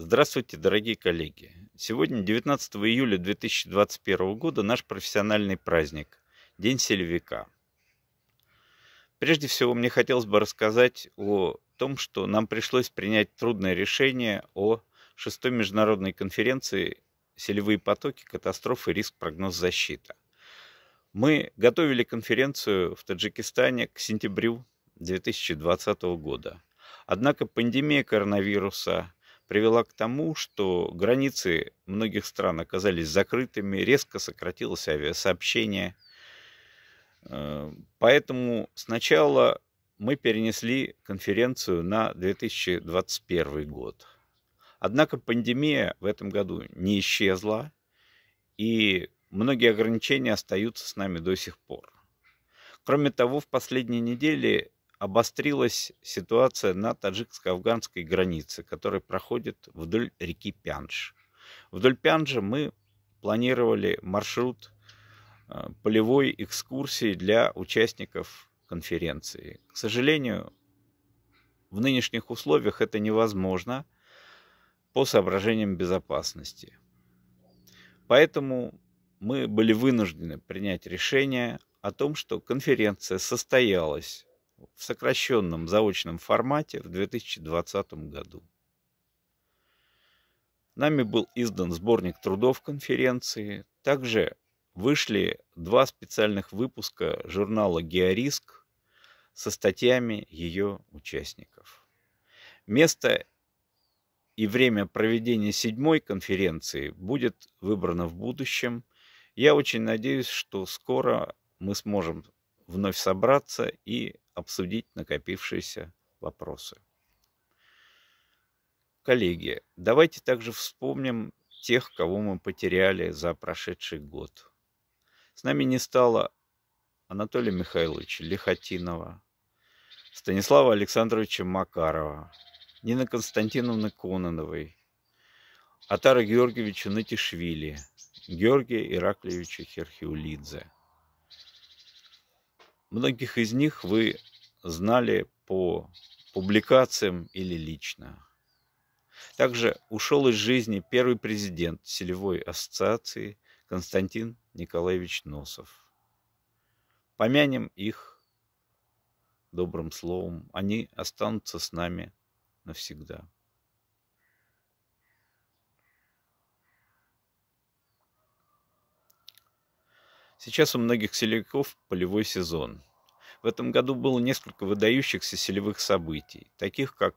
Здравствуйте, дорогие коллеги! Сегодня, 19 июля 2021 года, наш профессиональный праздник – День сельвика. Прежде всего, мне хотелось бы рассказать о том, что нам пришлось принять трудное решение о шестой международной конференции «Селевые потоки. Катастрофы. Риск. Прогноз. Защита». Мы готовили конференцию в Таджикистане к сентябрю 2020 года. Однако пандемия коронавируса – привела к тому, что границы многих стран оказались закрытыми, резко сократилось авиасообщение. Э, поэтому сначала мы перенесли конференцию на 2021 год. Однако пандемия в этом году не исчезла, и многие ограничения остаются с нами до сих пор. Кроме того, в последние недели обострилась ситуация на таджикско-афганской границе, которая проходит вдоль реки Пянж. Вдоль Пянжа мы планировали маршрут э, полевой экскурсии для участников конференции. К сожалению, в нынешних условиях это невозможно по соображениям безопасности. Поэтому мы были вынуждены принять решение о том, что конференция состоялась в сокращенном заочном формате в 2020 году. Нами был издан сборник трудов конференции. Также вышли два специальных выпуска журнала «Геориск» со статьями ее участников. Место и время проведения седьмой конференции будет выбрано в будущем. Я очень надеюсь, что скоро мы сможем вновь собраться и обсудить накопившиеся вопросы. Коллеги, давайте также вспомним тех, кого мы потеряли за прошедший год. С нами не стало Анатолия Михайловича Лихотинова, Станислава Александровича Макарова, Нины Константиновны Кононовой, Атара Георгиевича Натишвили, Георгия Ираклевича Херхиулидзе – Многих из них вы знали по публикациям или лично. Также ушел из жизни первый президент Селевой ассоциации Константин Николаевич Носов. Помянем их добрым словом, они останутся с нами навсегда. Сейчас у многих селяков полевой сезон. В этом году было несколько выдающихся селевых событий, таких как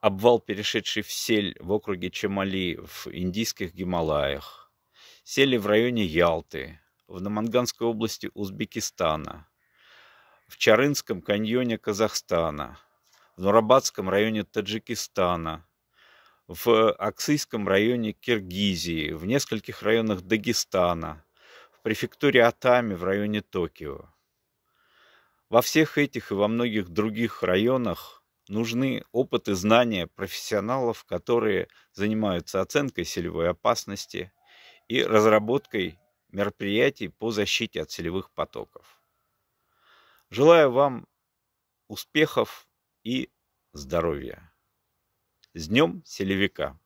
обвал, перешедший в сель в округе Чамали в Индийских Гималаях, сели в районе Ялты, в Наманганской области Узбекистана, в Чарынском каньоне Казахстана, в Нурабадском районе Таджикистана, в Аксийском районе Киргизии, в нескольких районах Дагестана – в префектуре Атами в районе Токио. Во всех этих и во многих других районах нужны опыт и знания профессионалов, которые занимаются оценкой селевой опасности и разработкой мероприятий по защите от селевых потоков. Желаю вам успехов и здоровья! С Днем Селевика!